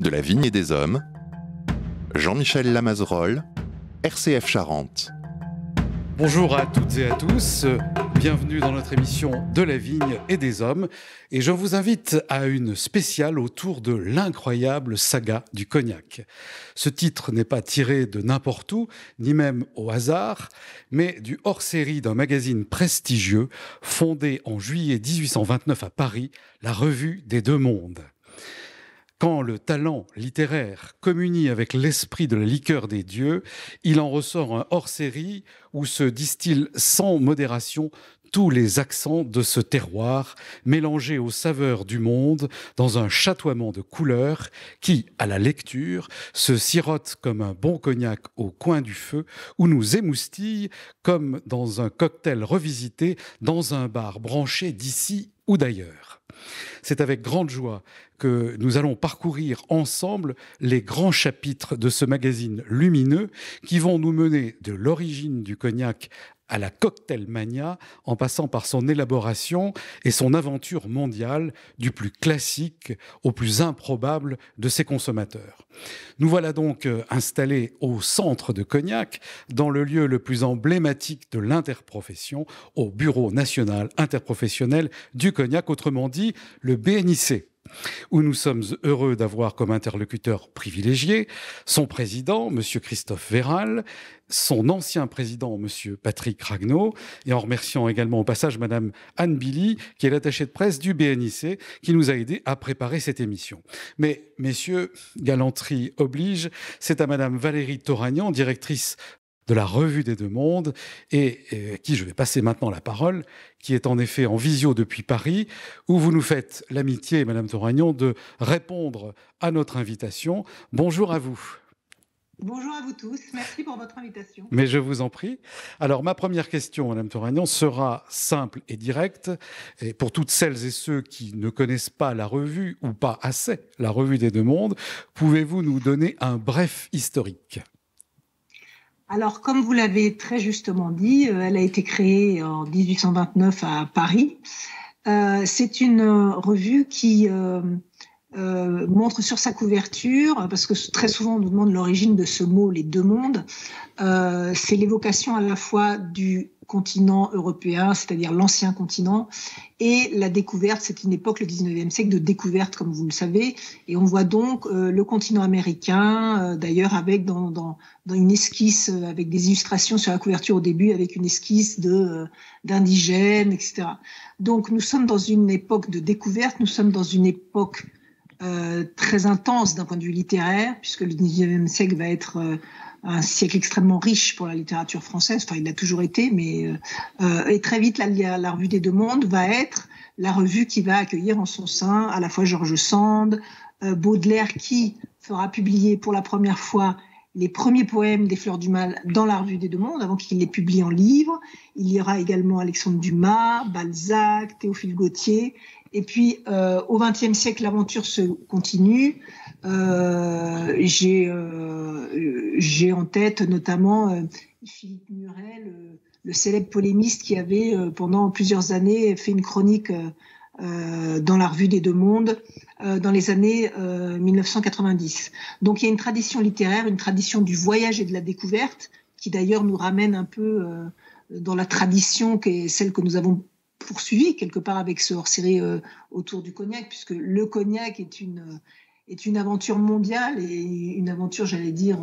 de la vigne et des hommes, Jean-Michel Lamazerolle, RCF Charente. Bonjour à toutes et à tous, bienvenue dans notre émission de la vigne et des hommes et je vous invite à une spéciale autour de l'incroyable saga du cognac. Ce titre n'est pas tiré de n'importe où, ni même au hasard, mais du hors-série d'un magazine prestigieux fondé en juillet 1829 à Paris, la Revue des Deux Mondes. Quand le talent littéraire communie avec l'esprit de la liqueur des dieux, il en ressort un hors-série où se distillent sans modération tous les accents de ce terroir, mélangés aux saveurs du monde dans un chatoiement de couleurs qui, à la lecture, se sirote comme un bon cognac au coin du feu ou nous émoustille comme dans un cocktail revisité dans un bar branché d'ici d'ailleurs. C'est avec grande joie que nous allons parcourir ensemble les grands chapitres de ce magazine lumineux qui vont nous mener de l'origine du cognac à la mania en passant par son élaboration et son aventure mondiale, du plus classique au plus improbable de ses consommateurs. Nous voilà donc euh, installés au centre de Cognac, dans le lieu le plus emblématique de l'interprofession, au Bureau national interprofessionnel du Cognac, autrement dit le BNIC où nous sommes heureux d'avoir comme interlocuteur privilégié son président, M. Christophe Véral, son ancien président, M. Patrick Ragnaud, et en remerciant également au passage Mme Anne Billy, qui est l'attachée de presse du BNIC, qui nous a aidés à préparer cette émission. Mais, messieurs, galanterie oblige, c'est à Mme Valérie Toragnan, directrice de la Revue des Deux Mondes, et, qui je vais passer maintenant la parole, qui est en effet en visio depuis Paris, où vous nous faites l'amitié, Madame Touragnon, de répondre à notre invitation. Bonjour à vous. Bonjour à vous tous, merci pour votre invitation. Mais je vous en prie. Alors ma première question, Madame Touragnon, sera simple et directe. pour toutes celles et ceux qui ne connaissent pas la revue, ou pas assez, la revue des deux mondes, pouvez-vous nous donner un bref historique alors, comme vous l'avez très justement dit, euh, elle a été créée en 1829 à Paris. Euh, c'est une revue qui, euh, euh, montre sur sa couverture, parce que très souvent on nous demande l'origine de ce mot, les deux mondes, euh, c'est l'évocation à la fois du continent européen, c'est-à-dire l'ancien continent, et la découverte, c'est une époque, le 19e siècle, de découverte, comme vous le savez, et on voit donc euh, le continent américain, euh, d'ailleurs avec dans, dans, dans, une esquisse, avec des illustrations sur la couverture au début, avec une esquisse de d'indigènes, etc. Donc nous sommes dans une époque de découverte, nous sommes dans une époque euh, très intense d'un point de vue littéraire, puisque le 19e siècle va être euh, un siècle extrêmement riche pour la littérature française, enfin il l'a toujours été, mais euh, et très vite la, la, revue des deux mondes va être la revue qui va accueillir en son sein à la fois Georges Sand, Baudelaire qui fera publier pour la première fois les premiers poèmes des Fleurs du Mal dans la revue des Deux Mondes, avant qu'il les publie en livre. Il y aura également Alexandre Dumas, Balzac, Théophile Gautier, et puis, euh, au XXe siècle, l'aventure se continue. Euh, j'ai, euh, j'ai en tête notamment Philippe Murel, le célèbre polémiste qui avait, pendant plusieurs années, fait une chronique dans la revue des Deux Mondes dans les années 1990. Donc, il y a une tradition littéraire, une tradition du voyage et de la découverte, qui d'ailleurs nous ramène un peu dans la tradition qui est celle que nous avons poursuivi quelque part avec ce hors-série euh, autour du cognac, puisque le cognac est une, euh, est une aventure mondiale et une aventure, j'allais dire,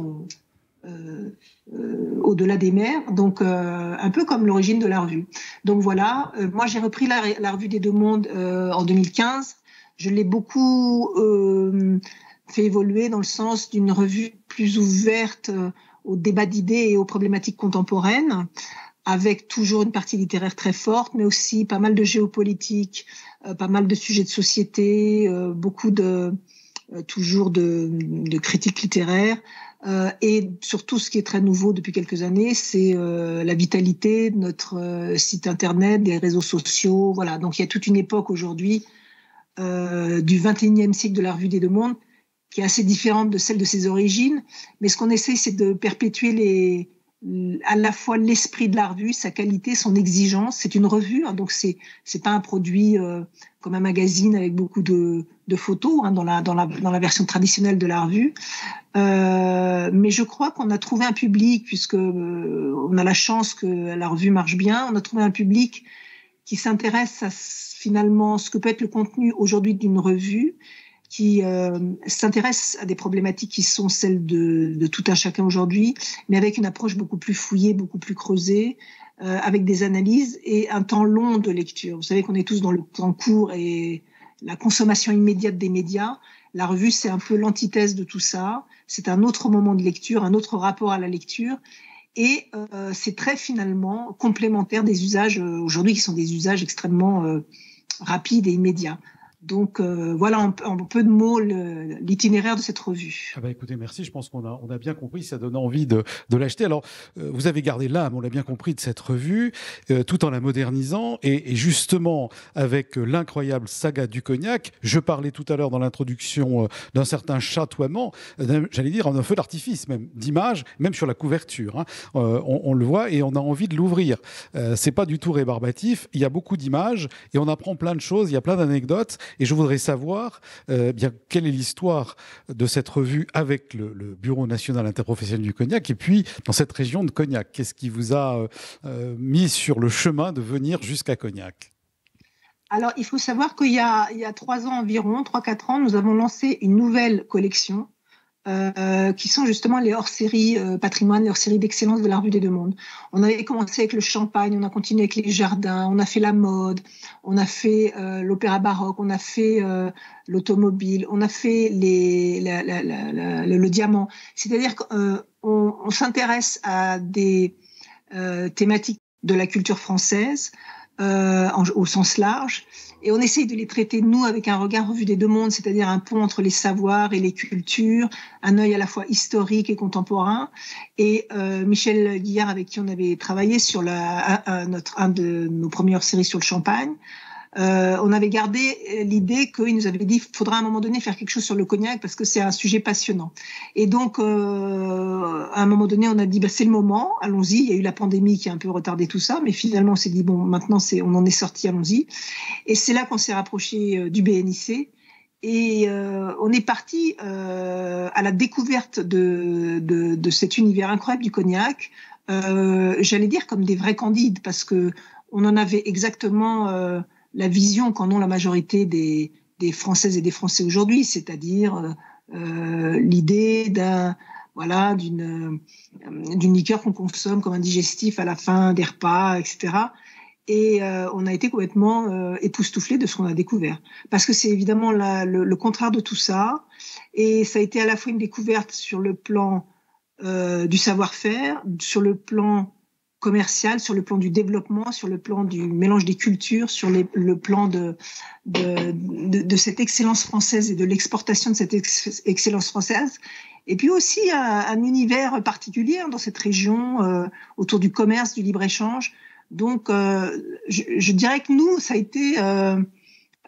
euh, au-delà des mers, donc un peu comme l'origine de la revue. Donc voilà, moi j'ai repris la, la, revue des deux mondes en 2015. Je l'ai beaucoup fait évoluer dans le sens d'une revue plus ouverte au débat d'idées et aux problématiques contemporaines avec toujours une partie littéraire très forte, mais aussi pas mal de géopolitique, euh, pas mal de sujets de société, euh, beaucoup de euh, toujours de, critiques littéraires. et surtout, ce qui est très nouveau depuis quelques années, c'est la vitalité de notre site internet, des réseaux sociaux. Voilà. Donc, il y a toute une époque aujourd'hui du 21e siècle de la revue des deux mondes qui est assez différente de celle de ses origines. Mais ce qu'on essaie, c'est de perpétuer les, à la fois l'esprit de la revue, sa qualité, son exigence. C'est une revue, hein, donc c'est c'est pas un produit euh, comme un magazine avec beaucoup de, de photos hein, dans la dans la dans la version traditionnelle de la revue. Euh, mais je crois qu'on a trouvé un public puisque euh, on a la chance que la revue marche bien. On a trouvé un public qui s'intéresse à finalement ce que peut être le contenu aujourd'hui d'une revue qui euh, s'intéresse à des problématiques qui sont celles de, de tout un chacun aujourd'hui, mais avec une approche beaucoup plus fouillée, beaucoup plus creusée, euh, avec des analyses et un temps long de lecture. Vous savez qu'on est tous dans le temps court et la consommation immédiate des médias. La revue, c'est un peu l'antithèse de tout ça. C'est un autre moment de lecture, un autre rapport à la lecture. Et euh, c'est très finalement complémentaire des usages aujourd'hui qui sont des usages extrêmement rapides et immédiats. Donc euh, voilà en, peu de mots l'itinéraire de cette revue. Ah bah écoutez, merci. Je pense qu'on a, on a bien compris. Ça donne envie de, de l'acheter. Alors euh, vous avez gardé l'âme, on l'a bien compris, de cette revue, euh, tout en la modernisant. Et, justement, avec l'incroyable saga du cognac, je parlais tout à l'heure dans l'introduction d'un certain chatoiement, j'allais dire un feu d'artifice même, d'image, même sur la couverture. Hein. On, on, le voit et on a envie de l'ouvrir. c'est pas du tout rébarbatif. Il y a beaucoup d'images et on apprend plein de choses. Il y a plein d'anecdotes. Et je voudrais savoir euh, quelle est l'histoire de cette revue avec le, Bureau national interprofessionnel du cognac et puis dans cette région de Cognac. Qu'est-ce qui vous a euh, euh, mis sur le chemin de venir jusqu'à Cognac alors, il faut savoir qu'il y, a trois ans environ, trois, quatre ans, nous avons lancé une nouvelle collection euh, qui sont justement les hors-séries euh, patrimoine, les hors-séries d'excellence de la rue des deux mondes. On avait commencé avec le champagne, on a continué avec les jardins, on a fait la mode, on a fait euh, l'opéra baroque, on a fait l'automobile, on a fait les, le diamant. C'est-à-dire qu'on on, s'intéresse à des thématiques de la culture française, euh, au sens large. Et on essaye de les traiter, nous, avec un regard revu des deux mondes, c'est-à-dire un pont entre les savoirs et les cultures, un œil à la fois historique et contemporain. Et euh, Michel Guillard, avec qui on avait travaillé sur la, notre, un de nos premières séries sur le champagne, euh, on avait gardé euh, l'idée qu'il nous avait dit qu'il faudra à un moment donné faire quelque chose sur le cognac parce que c'est un sujet passionnant. Et donc, euh, à un moment donné, on a dit bah, c'est le moment, allons-y. Il y a eu la pandémie qui a un peu retardé tout ça, mais finalement, on s'est dit bon, maintenant, c'est, on en est sorti, allons-y. Et c'est là qu'on s'est rapproché du BNIC. Et on est parti à la découverte de, cet univers incroyable du cognac. J'allais dire comme des vrais candides parce que on en avait exactement la vision qu'en ont la majorité des, des Françaises et des Français aujourd'hui, c'est-à-dire euh, euh, l'idée d'un voilà d'une euh, d'une liqueur qu'on consomme comme un digestif à la fin des repas, etc. Et on a été complètement époustouflé de ce qu'on a découvert, parce que c'est évidemment le, contraire de tout ça. Et ça a été à la fois une découverte sur le plan du savoir-faire, sur le plan commercial, sur le plan du développement, sur le plan du mélange des cultures, sur le plan de de, cette excellence française et de l'exportation de cette excellence française. Et puis aussi un, univers particulier hein, dans cette région euh, autour du commerce, du libre-échange. Donc euh, je, dirais que nous, ça a été... Euh,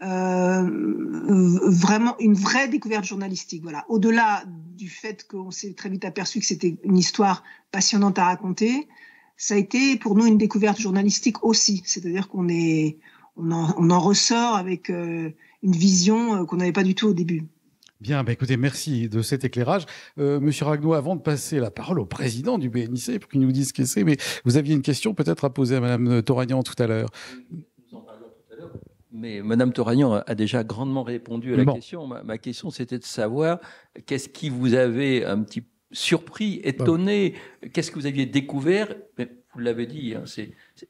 vraiment une vraie découverte journalistique. Voilà. Au-delà du fait qu'on s'est très vite aperçu que c'était une histoire passionnante à raconter, ça a été pour nous une découverte journalistique aussi. C'est-à-dire qu'on est, on en, ressort avec euh, une vision euh, qu'on n'avait pas du tout au début. Bien, ben écoutez, merci de cet éclairage. Euh, Monsieur Ragnou, avant de passer la parole au président du BNIC pour qu'il nous dise ce que c'est, mais vous aviez une question peut-être à poser à Madame Toragnan tout à l'heure. Mais Madame Toragnan a déjà grandement répondu à la question. Ma, ma question, c'était de savoir qu'est-ce qui vous avait un petit surpris, étonné. Qu'est-ce que vous aviez découvert Vous l'avez dit, hein,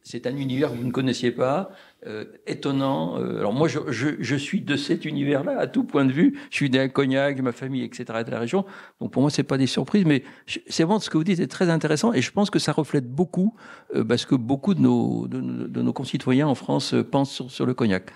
c'est un univers que vous ne connaissiez pas, euh, étonnant. Euh, alors moi, je, je, suis de cet univers-là à tout point de vue. Je suis d'un Cognac, ma famille, etc., de la région. Donc pour moi, c'est pas des surprises, mais c'est vraiment ce que vous dites c'est très intéressant et je pense que ça reflète beaucoup euh, parce que beaucoup de nos, nos concitoyens en France pensent sur, sur le Cognac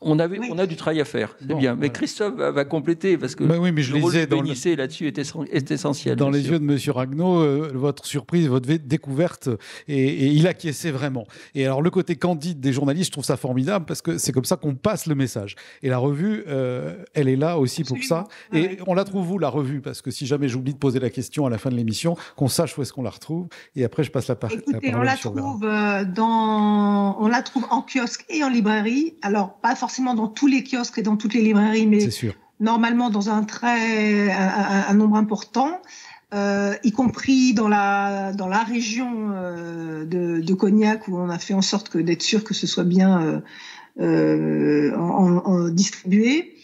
on, a du travail à faire, c'est bien. Mais Christophe va, compléter parce que mais je le rôle de Bénissé là-dessus est, essentiel. Dans les yeux de Monsieur Ragnaud, euh, votre surprise, votre découverte, et, il acquiesçait vraiment. Et alors le côté candide des journalistes, je trouve ça formidable parce que c'est comme ça qu'on passe le message. Et la revue, euh, elle est là aussi pour ça. Ah et on la trouve où la revue Parce que si jamais j'oublie de poser la question à la fin de l'émission, qu'on sache où est-ce qu'on la retrouve. Et après, je passe la, parole. On la trouve euh, dans, on la trouve en kiosque et en librairie. Alors pas forcément forcément dans tous les kiosques et dans toutes les librairies, mais normalement dans un très un, nombre important. Euh, y compris dans la dans la région euh, de, Cognac où on a fait en sorte que d'être sûr que ce soit bien euh, distribué.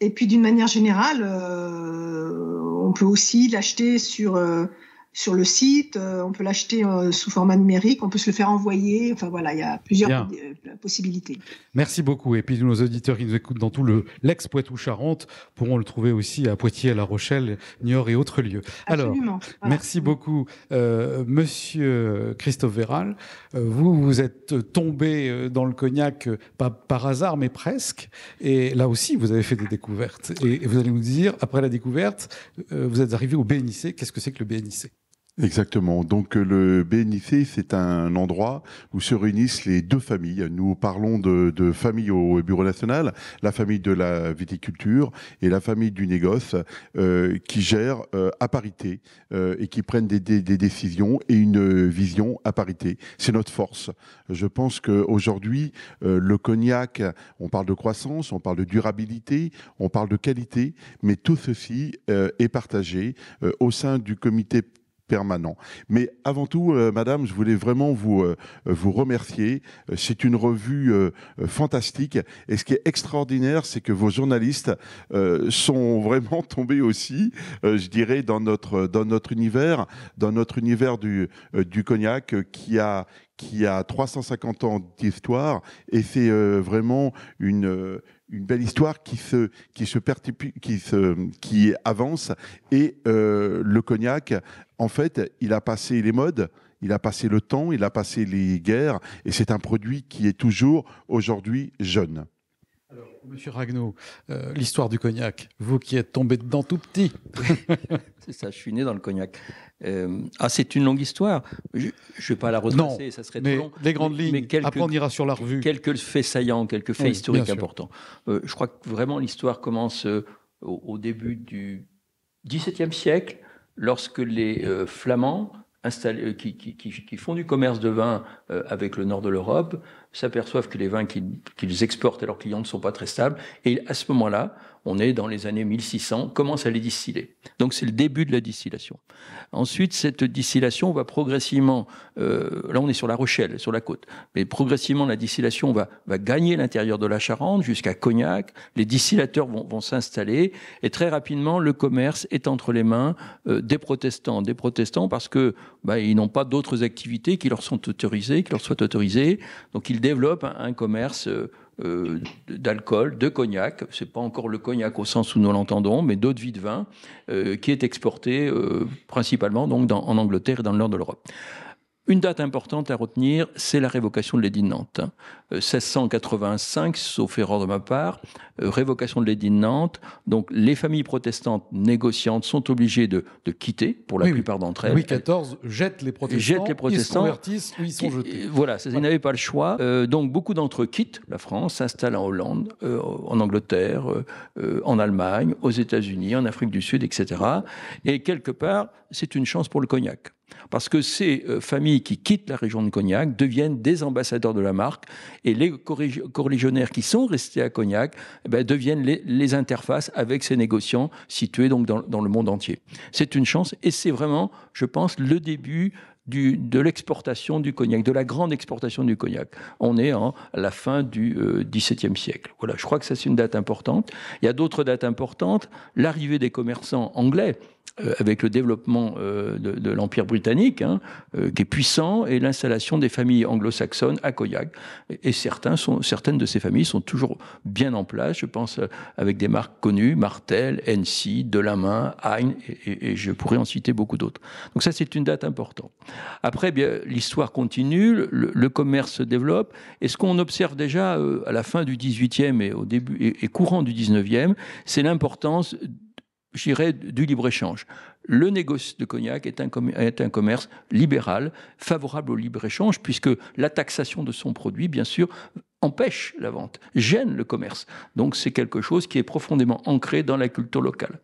Et puis d'une manière générale, on peut aussi l'acheter sur sur le site, euh, on peut l'acheter euh, sous format numérique, on peut se le faire envoyer. Enfin voilà, il y a plusieurs euh, possibilités. Merci beaucoup. Et puis nos auditeurs qui nous écoutent dans tout le l'ex poitou charente pourront le trouver aussi à Poitiers, à La Rochelle, Niort et autres lieux. Alors, merci beaucoup, Monsieur Christophe Véral. Vous vous êtes tombé dans le cognac pas par hasard, mais presque. Et là aussi, vous avez fait des découvertes. Et, et vous allez nous dire, après la découverte, vous êtes arrivé au BNIC. Qu'est-ce que c'est que le BNIC Exactement. Donc euh, le BNIC, c'est un endroit où se réunissent les deux familles. Nous parlons de, famille au Bureau national, la famille de la viticulture et la famille du négoce euh, qui gèrent euh, à parité et qui prennent des, des, décisions et une vision à parité. C'est notre force. Je pense qu'aujourd'hui, le cognac, on parle de croissance, on parle de durabilité, on parle de qualité, mais tout ceci est partagé au sein du comité permanent. Mais avant tout, euh, Madame, je voulais vraiment vous, euh, vous remercier. Euh, c'est une revue fantastique. Et ce qui est extraordinaire, c'est que vos journalistes sont vraiment tombés aussi, je dirais, dans notre, dans notre univers, dans notre univers du, du cognac qui a, qui a 350 ans d'histoire et c'est vraiment une, une belle histoire qui se qui se qui qui avance et euh, le cognac en fait il a passé les modes il a passé le temps il a passé les guerres et c'est un produit qui est toujours aujourd'hui jeune Monsieur Ragnaud, euh, l'histoire du cognac, vous qui êtes tombé dedans tout petit. c'est ça, je suis né dans le cognac. Euh, ah, c'est une longue histoire. Je ne vais pas la retracer, ça serait mais trop long. Les grandes lignes, mais on ira sur la revue. Quelques faits saillants, quelques faits historiques importants. Euh, je crois que vraiment l'histoire commence au, début du XVIIe siècle, lorsque les Flamands, qui, font du commerce de vin avec le nord de l'Europe, s'aperçoivent que les vins qu'ils exportent à leurs clients ne sont pas très stables. Et à ce moment-là, on est dans les années 1600, commence à les distiller. Donc c'est le début de la distillation. Ensuite, cette distillation va progressivement, euh, là on est sur la Rochelle, sur la côte, mais progressivement la distillation va, va gagner l'intérieur de la Charente jusqu'à Cognac, les distillateurs vont, vont s'installer, et très rapidement le commerce est entre les mains euh, des protestants, des protestants parce que bah, ils n'ont pas d'autres activités qui leur sont autorisées, qui leur soient autorisées, donc ils développe un, commerce euh, euh, d'alcool, de cognac. C'est pas encore le cognac au sens où nous l'entendons, mais d'autres vies de vin euh, qui est exporté principalement donc en Angleterre et dans le nord de l'Europe. Une date importante à retenir, c'est la révocation de l'édit Nantes. 1685, euh, sauf erreur de ma part, euh, révocation de l'édit Nantes. Donc les familles protestantes négociantes sont obligées de, quitter, pour la plupart d'entre elles. Louis XIV jette les protestants, les protestants, ils se convertissent ils sont jetés. Euh, voilà, ils n'avaient pas le choix. donc beaucoup d'entre eux quittent la France, s'installent en Hollande, en Angleterre, en Allemagne, aux États-Unis, en Afrique du Sud, etc. Et quelque part, c'est une chance pour le cognac. Parce que ces euh, familles qui quittent la région de Cognac deviennent des ambassadeurs de la marque et les corrélégionnaires qui sont restés à Cognac eh ben, deviennent les, interfaces avec ces négociants situés donc dans, le monde entier. C'est une chance et c'est vraiment, je pense, le début de l'exportation du cognac, de la grande exportation du cognac. On est en, à la fin du euh, XVIIe siècle. Voilà, je crois que ça c'est une date importante. Il y a d'autres dates importantes. L'arrivée des commerçants anglais euh, avec le développement euh, de, l'Empire britannique, hein, euh, qui est puissant, et l'installation des familles anglo-saxonnes à Koyak. Et, certains sont, certaines de ces familles sont toujours bien en place, je pense, avec des marques connues, Martel, NC, Delamain, Heine, et, et, je pourrais en citer beaucoup d'autres. Donc ça, c'est une date importante. Après, eh bien l'histoire continue, le, commerce se développe, et ce qu'on observe déjà à la fin du 18e et au début et, courant du 19e, c'est l'importance J'irai du libre-échange. Le négoce de cognac est un, est un commerce libéral, favorable au libre-échange, puisque la taxation de son produit, bien sûr, empêche la vente, gêne le commerce. Donc c'est quelque chose qui est profondément ancré dans la culture locale.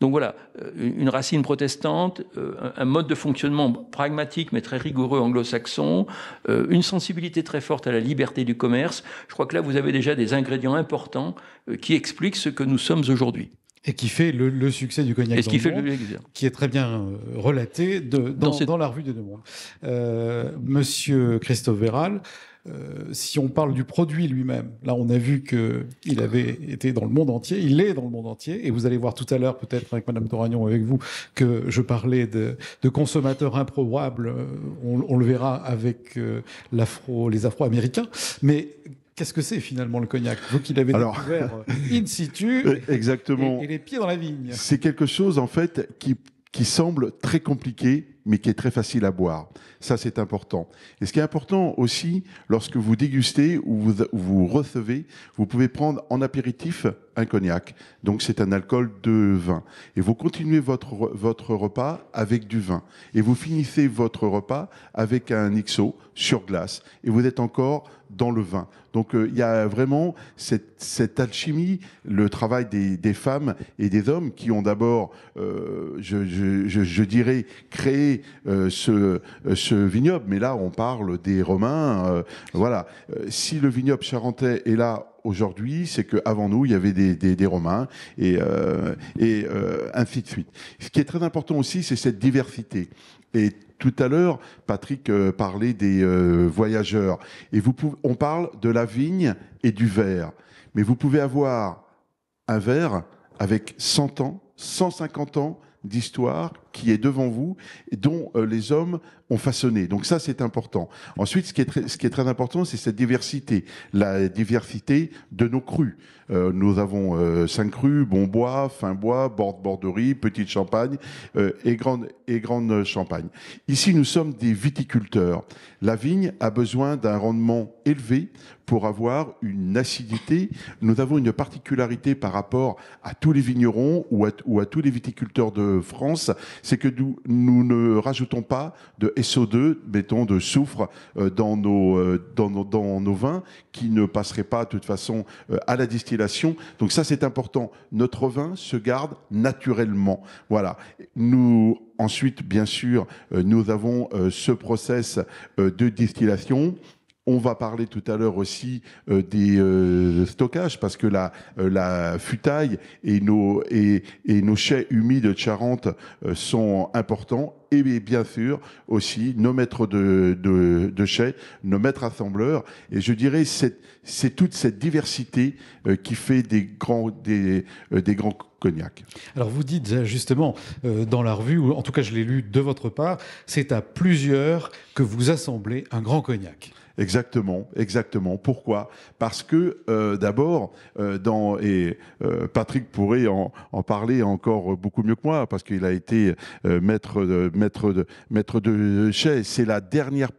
Donc voilà, euh, une racine protestante, euh, un mode de fonctionnement pragmatique mais très rigoureux anglo-saxon, euh, une sensibilité très forte à la liberté du commerce. Je crois que là, vous avez déjà des ingrédients importants qui expliquent ce que nous sommes aujourd'hui et qui fait le, succès du cognac. Et qui le Qui est très bien euh, relaté de, dans, dans, la revue des Deux Mondes. Euh, Monsieur Christophe Véral, euh, si on parle du produit lui-même, là on a vu qu'il avait été dans le monde entier, il est dans le monde entier, et vous allez voir tout à l'heure peut-être avec Madame Toragnon, avec vous, que je parlais de, de consommateurs improbables, euh, on, le verra avec les Afro-Américains, mais Qu'est-ce que c'est finalement le cognac Vous qui l'avez découvert euh, in situ euh, Et, les pieds dans la vigne. C'est quelque chose en fait qui, qui semble très compliqué mais qui est très facile à boire. Ça, c'est important. Et ce qui est important aussi, lorsque vous dégustez ou vous, vous recevez, vous pouvez prendre en apéritif un cognac. Donc c'est un alcool de vin. Et vous continuez votre, votre repas avec du vin. Et vous finissez votre repas avec un Ixo sur glace. Et vous êtes encore dans le vin. Donc euh, il y a vraiment cette, alchimie, le travail des, femmes et des hommes qui ont d'abord, euh, je, dirais, créé euh, ce, ce vignoble. Mais là, on parle des Romains. voilà. si le vignoble charentais est là aujourd'hui, c'est qu'avant nous, il y avait des, Romains et, euh, et euh, ainsi de suite. Ce qui est très important aussi, c'est cette diversité. Et tout à l'heure, Patrick euh, parlait des euh, voyageurs. Et vous on parle de la vigne et du verre. Mais vous pouvez avoir un verre avec 100 ans, 150 ans d'histoire qui est devant vous, dont euh, les hommes ont façonné. Donc ça, c'est important. Ensuite, ce qui est très, ce qui est très important, c'est cette diversité, la diversité de nos crues. Euh, nous avons euh, cinq crues, bon bois, fin bois, bord borderie, petite champagne et grande et grande champagne. Ici, nous sommes des viticulteurs. La vigne a besoin d'un rendement élevé pour avoir une acidité. Nous avons une particularité par rapport à tous les vignerons ou ou à tous les viticulteurs de France, c'est que nous, ne rajoutons pas de SO2, mettons de soufre euh, dans nos, euh, nos vins qui ne passerait pas de toute façon euh, à la distillation. Donc ça c'est important. Notre vin se garde naturellement. Voilà. Nous ensuite bien sûr nous avons ce process de distillation on va parler tout à l'heure aussi euh, des euh, stockages parce que la, euh, la futaille et nos, et, nos chais humides de Charente sont importants et bien sûr aussi nos maîtres de, de, chais, nos maîtres assembleurs. Et je dirais c'est toute cette diversité qui fait des grands des, des grands Cognac. Alors vous dites euh, justement euh, dans la revue, ou en tout cas je l'ai lu de votre part, c'est à plusieurs que vous assemblez un grand cognac. Exactement, exactement. Pourquoi Parce que euh, d'abord, et Patrick pourrait en, parler encore beaucoup mieux que moi, parce qu'il a été maître de maître de maître de C'est la dernière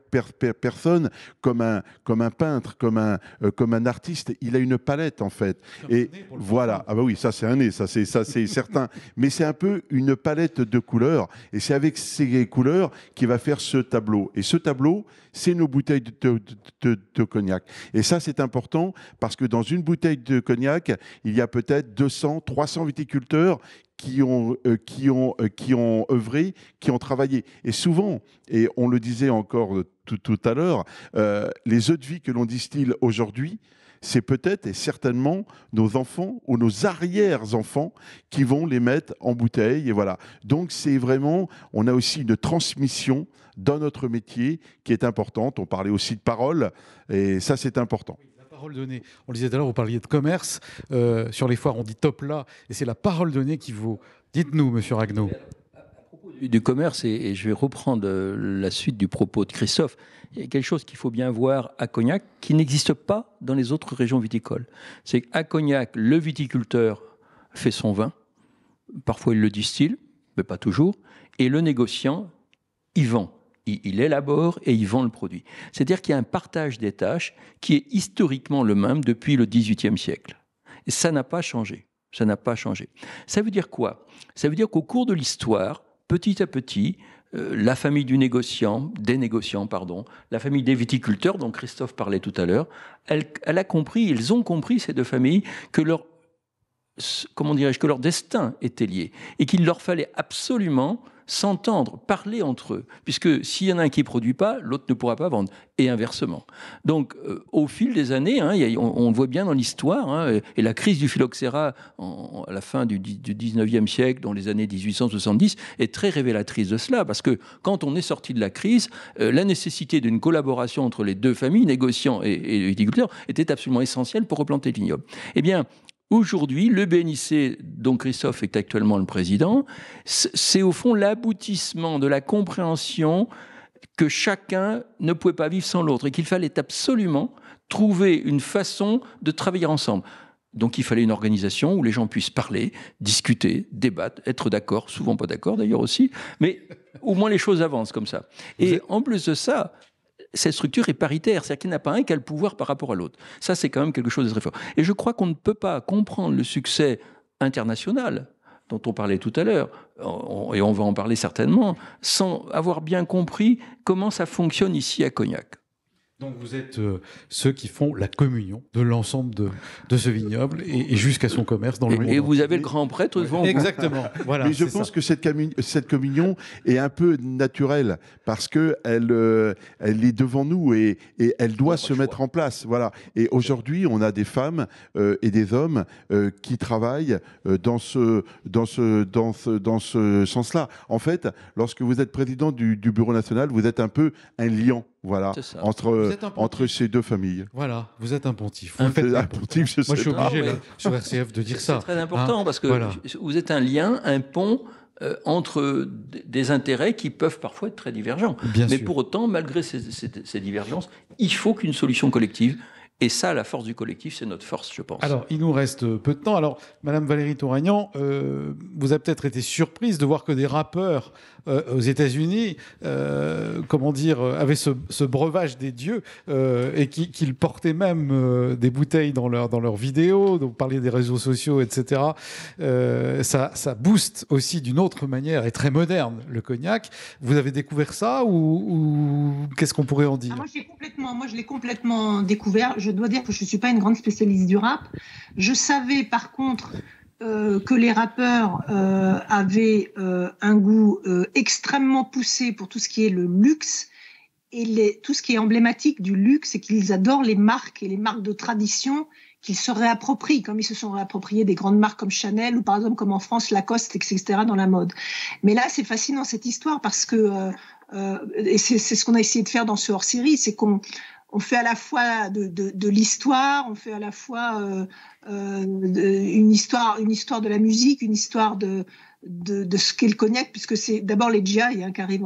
personne, comme un, comme un peintre, comme un, euh, comme un artiste. Il a une palette, en fait. Et voilà. Ah bah oui, ça, c'est un nez, ça, c'est, ça, c'est certain. Mais c'est un peu une palette de couleurs. Et c'est avec ces couleurs qu'il va faire ce tableau. Et ce tableau, c'est nos bouteilles de, de cognac. Et ça, c'est important parce que dans une bouteille de cognac, il y a peut-être 200, 300 viticulteurs qui ont, euh, qui, ont, euh, qui ont œuvré, qui ont travaillé. Et souvent, et on le disait encore tout, à l'heure, euh, les œufs de vie que l'on distille aujourd'hui, c'est peut-être et certainement nos enfants ou nos arrières enfants qui vont les mettre en bouteille. Et voilà. Donc c'est vraiment, on a aussi une transmission dans notre métier qui est importante. On parlait aussi de parole, et ça c'est important parole On le disait tout à l'heure, vous parliez de commerce. Euh, sur les foires, on dit top là, et c'est la parole donnée qui vaut. Dites-nous, monsieur Ragnaud. du, commerce, et, je vais reprendre euh, la suite du propos de Christophe, il y a quelque chose qu'il faut bien voir à Cognac qui n'existe pas dans les autres régions viticoles. C'est qu'à Cognac, le viticulteur fait son vin, parfois il le distille, mais pas toujours, et le négociant, y vend il, élabore et il vend le produit. C'est-à-dire qu'il y a un partage des tâches qui est historiquement le même depuis le XVIIIe siècle. Et ça n'a pas changé. Ça n'a pas changé. Ça veut dire quoi Ça veut dire qu'au cours de l'histoire, petit à petit, euh, la famille du négociant, des négociants, pardon, la famille des viticulteurs, dont Christophe parlait tout à l'heure, elle, a compris, ils ont compris, ces deux familles, que leur, comment dirais-je, que leur destin était lié et qu'il leur fallait absolument s'entendre, parler entre eux, puisque s'il y en a un qui ne produit pas, l'autre ne pourra pas vendre, et inversement. Donc, euh, au fil des années, hein, on, voit bien dans l'histoire, hein, et, la crise du phylloxéra à la fin du, du, 19e siècle, dans les années 1870, est très révélatrice de cela, parce que quand on est sorti de la crise, euh, la nécessité d'une collaboration entre les deux familles, négociants et, agriculteurs, était absolument essentielle pour replanter l'ignoble. Eh bien, Aujourd'hui, le BNIC, dont Christophe est actuellement le président, c'est au fond l'aboutissement de la compréhension que chacun ne pouvait pas vivre sans l'autre et qu'il fallait absolument trouver une façon de travailler ensemble. Donc il fallait une organisation où les gens puissent parler, discuter, débattre, être d'accord, souvent pas d'accord d'ailleurs aussi, mais au moins les choses avancent comme ça. Et en plus de ça, cette structure est paritaire, c'est-à-dire qu'il n'y a pas un qui a le pouvoir par rapport à l'autre. Ça, c'est quand même quelque chose de très fort. Et je crois qu'on ne peut pas comprendre le succès international dont on parlait tout à l'heure, et on va en parler certainement, sans avoir bien compris comment ça fonctionne ici à Cognac. Donc vous êtes euh, ceux qui font la communion de l'ensemble de, de ce vignoble et, jusqu'à son commerce dans le monde. Et vous avez le grand prêtre devant vous. Exactement. voilà, Mais je pense que cette, cette, communion est un peu naturelle parce que elle, euh, elle est devant nous et, et elle doit se mettre en place. Voilà. Et aujourd'hui, on a des femmes euh, et des hommes qui travaillent dans ce, dans ce, dans ce, dans ce sens-là. En fait, lorsque vous êtes président du, du Bureau national, vous êtes un peu un lion voilà, entre, entre ces deux familles. Voilà, vous êtes un pontif. – Un, je Moi, je suis obligé ah sur RCF de dire ça. C'est très hein, important parce que vous êtes un lien, un pont euh, entre des intérêts qui peuvent parfois être très divergents. Bien Mais pour autant, malgré ces, ces divergences, il faut qu'une solution collective et ça, la force du collectif, c'est notre force, je pense. Alors, il nous reste euh, peu de temps. Alors, Madame Valérie Touragnan, euh, vous avez peut-être été surprise de voir que des rappeurs euh, aux États-Unis, comment dire, avaient ce, breuvage des dieux et qu'ils portaient même des bouteilles dans leurs dans leurs vidéos. Donc, parler des réseaux sociaux, etc. ça, booste aussi d'une autre manière et très moderne le cognac. Vous avez découvert ça ou, qu'est-ce qu'on pourrait en dire ah, Moi, complètement, moi, je l'ai complètement découvert je dois dire que je ne suis pas une grande spécialiste du rap. Je savais par contre euh, que les rappeurs euh, avaient euh, un goût extrêmement poussé pour tout ce qui est le luxe et les, tout ce qui est emblématique du luxe et qu'ils adorent les marques et les marques de tradition qu'ils se réapproprient, comme ils se sont réappropriés des grandes marques comme Chanel ou par exemple comme en France Lacoste, etc. dans la mode. Mais là, c'est fascinant cette histoire parce que, et c'est ce qu'on a essayé de faire dans ce hors-série, c'est qu'on on fait à la fois de, l'histoire, on fait à la fois euh, euh, une histoire, une histoire de la musique, une histoire de ce qu'est le cognac, puisque c'est d'abord les GI hein, qui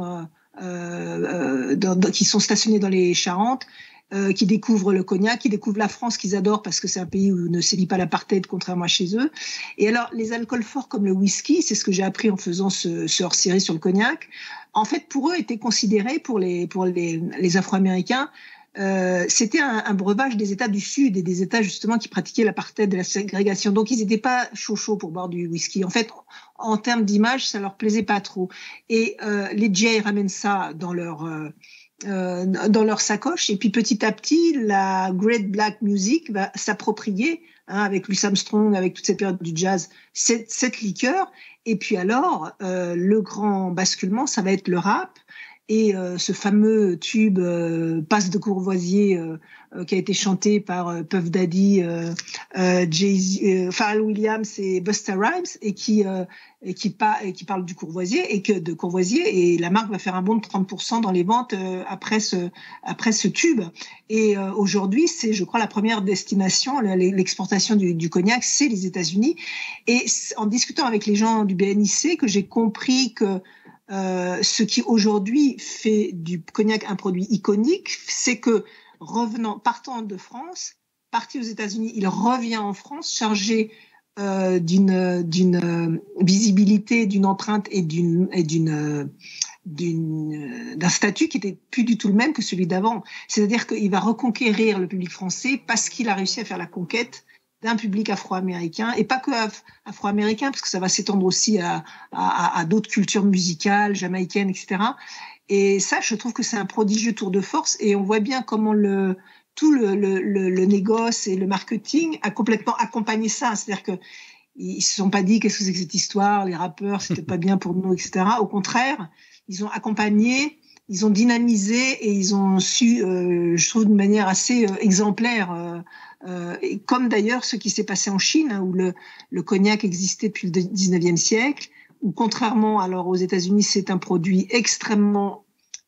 euh, qui sont stationnés dans les Charentes, qui découvrent le cognac, qui découvrent la France qu'ils adorent parce que c'est un pays où ne sévit pas l'apartheid, contrairement à chez eux. Et alors, les alcools forts comme le whisky, c'est ce que j'ai appris en faisant ce, hors-série sur le cognac, en fait, pour eux, étaient considérés, pour les, pour les, les Afro-Américains, euh, c'était un, breuvage des États du Sud et des États justement qui pratiquaient l'apartheid de la ségrégation. Donc ils n'étaient pas chauds chaud pour boire du whisky. En fait, en termes d'image, ça leur plaisait pas trop. Et euh, les jazz ramènent ça dans leur euh, dans leur sacoche. Et puis petit à petit, la Great Black Music va s'approprier, hein, avec Louis Armstrong, avec toutes ces périodes du jazz, cette, liqueur. Et puis alors, le grand basculement, ça va être le rap et euh, ce fameux tube euh, Passe de Courvoisier euh, qui a été chanté par Puff Daddy, Pharrell Williams et Busta Rhymes et qui qui, qui, parle du Courvoisier et que de Courvoisier et la marque va faire un bond de 30% dans les ventes après ce après ce tube et aujourd'hui c'est je crois la première destination l'exportation du, du, cognac c'est les États-Unis et en discutant avec les gens du BNIC que j'ai compris que euh, ce qui aujourd'hui fait du cognac un produit iconique, c'est que revenant, partant de France, parti aux États-Unis, il revient en France chargé euh, d'une euh, visibilité, d'une empreinte et d'un statut qui était plus du tout le même que celui d'avant. C'est-à-dire qu'il va reconquérir le public français parce qu'il a réussi à faire la conquête d'un public afro-américain, et pas que afro-américain, parce que ça va s'étendre aussi à, à, à d'autres cultures musicales, jamaïcaines, etc. Et ça, je trouve que c'est un prodigieux tour de force, et on voit bien comment le, tout le, le, le négoce et le marketing a complètement accompagné ça. C'est-à-dire que ils se sont pas dit qu'est-ce que c'est que cette histoire, les rappeurs, c'était pas bien pour nous, etc. Au contraire, ils ont accompagné, ils ont dynamisé et ils ont su, euh, je trouve, de manière assez euh, exemplaire, euh, euh, et comme d'ailleurs ce qui s'est passé en Chine, hein, où le, cognac existait depuis le 19e siècle, où contrairement alors aux États-Unis, c'est un produit extrêmement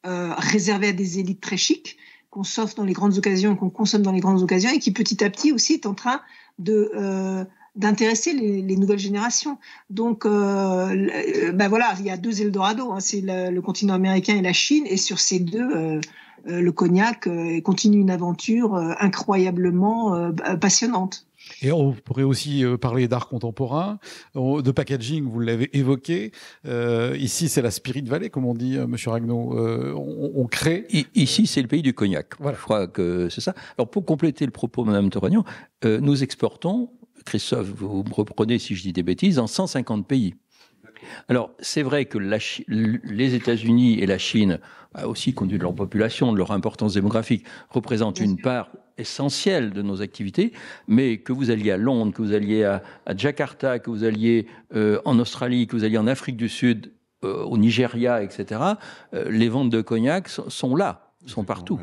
euh, réservé à des élites très chics, qu'on s'offre dans les grandes occasions, qu'on consomme dans les grandes occasions, et qui petit à petit aussi est en train de... Euh, d'intéresser les, nouvelles générations. Donc, ben voilà, il y a deux Eldorado, hein, c'est le, continent américain et la Chine, et sur ces deux, euh, le cognac euh, continue une aventure euh, incroyablement passionnante. Et on pourrait aussi parler d'art contemporain, de packaging, vous l'avez évoqué. ici, c'est la Spirit Valley, comme on dit, Monsieur Ragnon, on, crée. ici, c'est le pays du cognac. Voilà. Je crois que c'est ça. Alors, pour compléter le propos Madame Toragnon, nous exportons, Christophe, vous me reprenez si je dis des bêtises, en 150 pays. Alors, c'est vrai que les États-Unis et la Chine, bah, aussi compte de leur population, de leur importance démographique, représentent une part essentielle de nos activités, mais que vous alliez à Londres, que vous alliez à, Jakarta, que vous alliez euh, en Australie, que vous alliez en Afrique du Sud, euh, au Nigeria, etc., euh, les ventes de cognac sont là sont partout.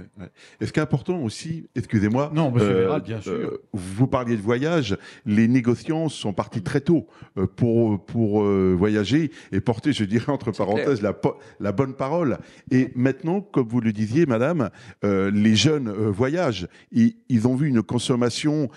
est ce qu'important aussi, excusez-moi, non, monsieur euh, bien sûr. Euh, vous parliez de voyage, les négociants sont partis très tôt euh, pour, pour voyager et porter, je dirais entre parenthèses, la, la, bonne parole. Et maintenant, comme vous le disiez, madame, les jeunes voyagent. Ils, ont vu une consommation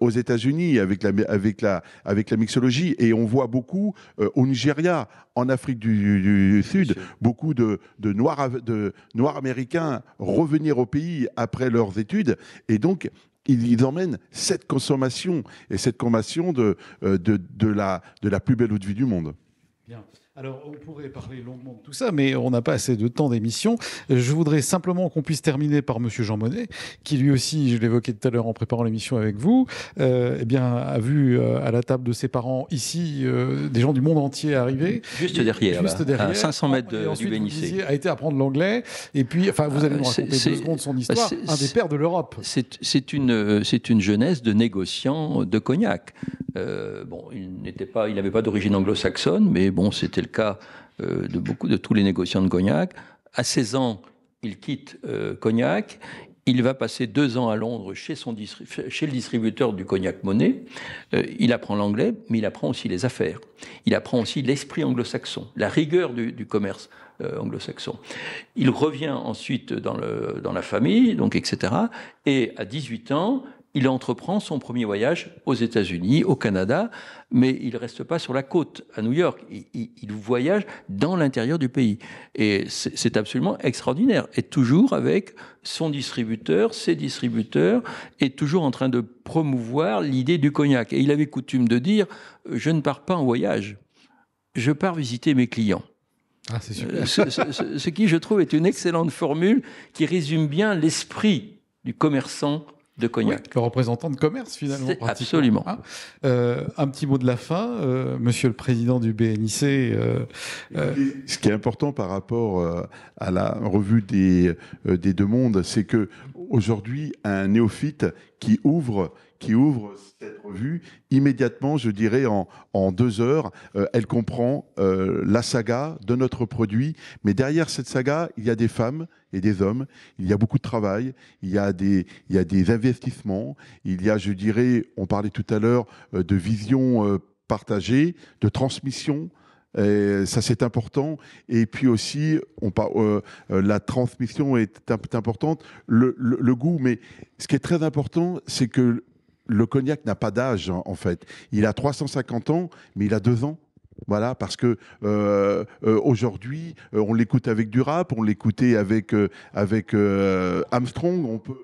aux États-Unis avec la, avec, la, avec la mixologie et on voit beaucoup au Nigeria, en Afrique du, du Sud, beaucoup de, de, noirs, de noirs américains revenir au pays après leurs études. Et donc, ils, emmènent cette consommation et cette consommation euh, de, de, la, de la plus belle eau de vie du monde. Alors, on pourrait parler longuement de tout ça, mais on n'a pas assez de temps d'émission. Je voudrais simplement qu'on puisse terminer par Monsieur Jean Monnet, qui lui aussi, je l'évoquais tout à l'heure en préparant l'émission avec vous, euh, eh bien, a vu euh, à la table de ses parents ici euh, des gens du monde entier arriver. Juste derrière, juste derrière, à ah, 500 mètres de, ensuite, du a été apprendre l'anglais, et puis, enfin, vous ah, allez nous raconter deux secondes son bah, histoire, un des pères de l'Europe. C'est une, c'est une jeunesse de négociant de cognac. Euh, bon, il n'était pas, il n'avait pas d'origine anglo-saxonne, mais bon, c'était cas euh, de beaucoup, de tous les négociants de Cognac. À 16 ans, il quitte euh, Cognac. Il va passer deux ans à Londres chez, son chez le distributeur du cognac Monet. Euh, il apprend l'anglais, mais il apprend aussi les affaires. Il apprend aussi l'esprit anglo-saxon, la rigueur du, commerce anglo-saxon. Il revient ensuite dans, la famille, donc etc. Et à 18 ans, il entreprend son premier voyage aux États-Unis, au Canada, mais il ne reste pas sur la côte, à New York. Il, voyage dans l'intérieur du pays. Et c'est absolument extraordinaire. Et toujours avec son distributeur, ses distributeurs, et toujours en train de promouvoir l'idée du cognac. Et il avait coutume de dire, euh, je ne pars pas en voyage, je pars visiter mes clients. Ah, super. Euh, ce, qui, je trouve, est une excellente formule qui résume bien l'esprit du commerçant de cognac. le représentant de commerce finalement. Absolument. Hein. Euh, un petit mot de la fin, euh, Monsieur le Président du BNIC. Euh, Ce qui est important par rapport à la revue des, des deux mondes, c'est que aujourd'hui un néophyte qui ouvre qui ouvre cette revue. Immédiatement, je dirais en, en deux heures, euh, elle comprend euh, la saga de notre produit. Mais derrière cette saga, il y a des femmes et des hommes, il y a beaucoup de travail, il y a des, il y a des investissements, il y a, je dirais, on parlait tout à l'heure euh, de vision partagée, de transmission. ça, c'est important. Et puis aussi, on la transmission est, importante, le, goût. Mais ce qui est très important, c'est que le cognac n'a pas d'âge, en, fait. Il a 350 ans, mais il a deux ans. Voilà, parce que euh, euh, aujourd'hui, euh, on l'écoute avec du rap, on l'écoutait avec, avec Armstrong, on peut,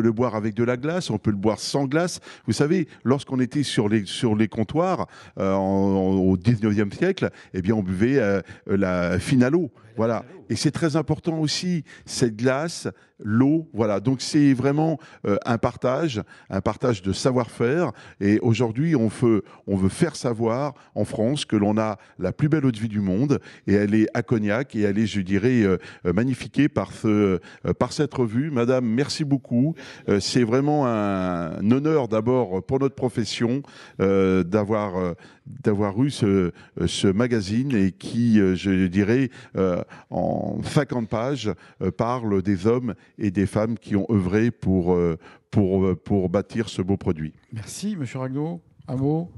le boire avec de la glace, on peut le boire sans glace. Vous savez, lorsqu'on était sur les, sur les comptoirs au 19e siècle, eh bien, on buvait la Finalo. Voilà. Et c'est très important aussi, cette glace, l'eau, voilà. Donc c'est vraiment euh, un partage, un partage de savoir-faire. Et aujourd'hui, on veut, on veut faire savoir en France que l'on a la plus belle eau de vie du monde. Et elle est à Cognac et elle est, je dirais, euh, euh, magnifiquée magnifiée par, ce, par cette revue. Madame, merci beaucoup. c'est vraiment un, honneur d'abord pour notre profession d'avoir d'avoir eu ce, magazine et qui, je dirais, euh, en 50 pages, euh, parle des hommes et des femmes qui ont œuvré pour, euh, pour, pour bâtir ce beau produit. Merci, Monsieur Ragnaud. Un mot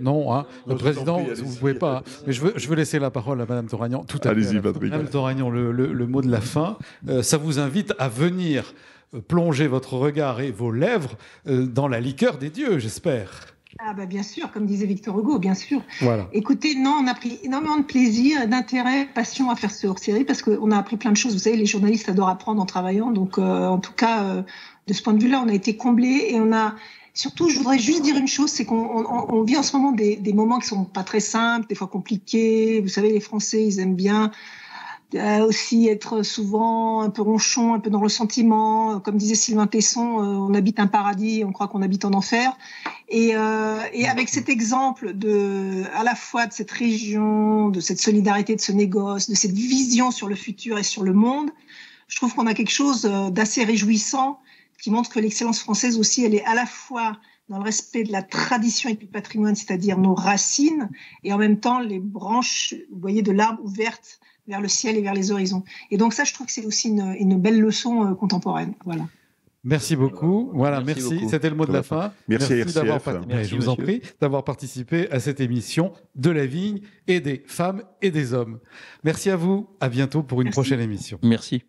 hein. non, le président, vous ne pouvez pas. Hein. Mais je veux, laisser la parole à Madame Toragnon Tout à Allez-y, Madame le, mot de la fin. ça vous invite à venir plonger votre regard et vos lèvres dans la liqueur des dieux, j'espère. Ah bah bien sûr, comme disait Victor Hugo, bien sûr. Écoutez, non, on a pris énormément de plaisir, d'intérêt, passion à faire ce hors-série parce qu'on a appris plein de choses. Vous savez, les journalistes adorent apprendre en travaillant, donc euh, en tout cas, euh, de ce point de vue-là, on a été comblés et on a Surtout, je voudrais juste dire une chose, c'est qu'on vit en ce moment des, des, moments qui sont pas très simples, des fois compliqués. Vous savez, les Français, ils aiment bien euh, aussi être souvent un peu ronchon, un peu dans le sentiment. Comme disait Sylvain Tesson, euh, on habite un paradis, on croit qu'on habite en enfer. Et, euh, et, avec cet exemple de, à la fois de cette région, de cette solidarité, de ce négoce, de cette vision sur le futur et sur le monde, je trouve qu'on a quelque chose euh, d'assez réjouissant qui montre que l'excellence française aussi, elle est à la fois dans le respect de la tradition et du patrimoine, c'est-à-dire nos racines, et en même temps les branches, vous voyez, de l'arbre ouverte vers le ciel et vers les horizons. Et donc ça, je trouve que c'est aussi une, belle leçon euh, contemporaine. Voilà. Merci beaucoup. Voilà, merci. C'était le mot de la fin. Merci, merci d'avoir ben, je vous en prie d'avoir participé à cette émission de la vigne et des femmes et des hommes. Merci à vous. À bientôt pour une prochaine émission. Merci.